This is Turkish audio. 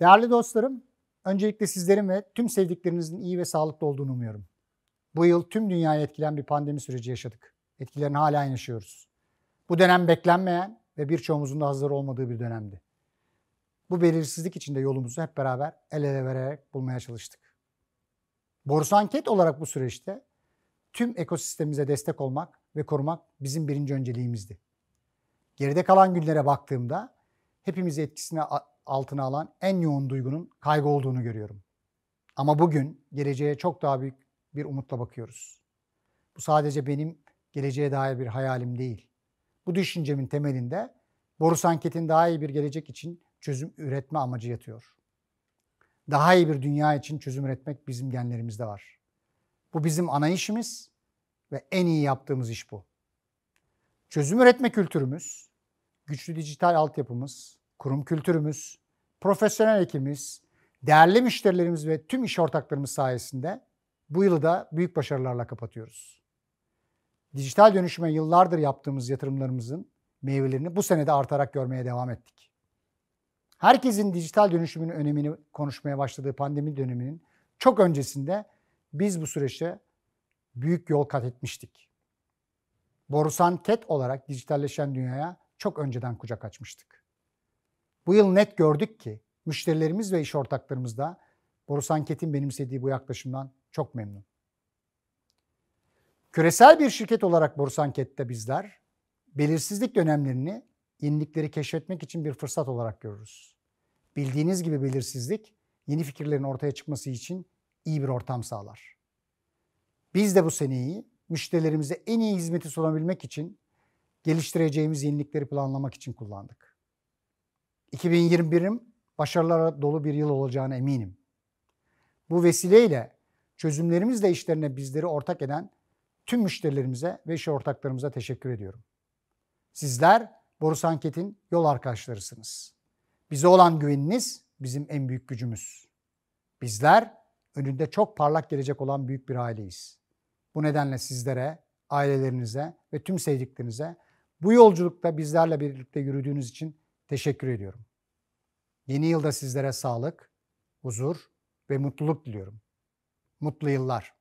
Değerli dostlarım, öncelikle sizlerin ve tüm sevdiklerinizin iyi ve sağlıklı olduğunu umuyorum. Bu yıl tüm dünyayı etkilen bir pandemi süreci yaşadık. Etkilerini hala yaşıyoruz. Bu dönem beklenmeyen ve birçoğumuzun da hazır olmadığı bir dönemdi. Bu belirsizlik içinde yolumuzu hep beraber el ele vererek bulmaya çalıştık. Borsa anket olarak bu süreçte tüm ekosistemimize destek olmak ve korumak bizim birinci önceliğimizdi. Geride kalan günlere baktığımda hepimizi etkisine altına alan en yoğun duygunun kaygı olduğunu görüyorum. Ama bugün geleceğe çok daha büyük bir umutla bakıyoruz. Bu sadece benim geleceğe dair bir hayalim değil. Bu düşüncemin temelinde Borusanket'in daha iyi bir gelecek için çözüm üretme amacı yatıyor. Daha iyi bir dünya için çözüm üretmek bizim genlerimizde var. Bu bizim ana işimiz ve en iyi yaptığımız iş bu. Çözüm üretme kültürümüz, güçlü dijital altyapımız, kurum kültürümüz, profesyonel ekibimiz, değerli müşterilerimiz ve tüm iş ortaklarımız sayesinde bu yılı da büyük başarılarla kapatıyoruz. Dijital dönüşüme yıllardır yaptığımız yatırımlarımızın meyvelerini bu senede artarak görmeye devam ettik. Herkesin dijital dönüşümün önemini konuşmaya başladığı pandemi döneminin çok öncesinde biz bu süreçte büyük yol kat etmiştik. Borusan TED olarak dijitalleşen dünyaya çok önceden kucak açmıştık. Bu yıl net gördük ki müşterilerimiz ve iş ortaklarımız da Borus Anket'in benimsediği bu yaklaşımdan çok memnun. Küresel bir şirket olarak Borus Anket'te bizler belirsizlik dönemlerini yenilikleri keşfetmek için bir fırsat olarak görürüz. Bildiğiniz gibi belirsizlik yeni fikirlerin ortaya çıkması için iyi bir ortam sağlar. Biz de bu seneyi müşterilerimize en iyi hizmeti sunabilmek için geliştireceğimiz yenilikleri planlamak için kullandık. 2021'im başarılara dolu bir yıl olacağına eminim. Bu vesileyle çözümlerimizle işlerine bizleri ortak eden tüm müşterilerimize ve iş ortaklarımıza teşekkür ediyorum. Sizler Borusanket'in yol arkadaşlarısınız. Bize olan güveniniz bizim en büyük gücümüz. Bizler önünde çok parlak gelecek olan büyük bir aileyiz. Bu nedenle sizlere, ailelerinize ve tüm sevdiklerinize bu yolculukta bizlerle birlikte yürüdüğünüz için Teşekkür ediyorum. Yeni yılda sizlere sağlık, huzur ve mutluluk diliyorum. Mutlu yıllar.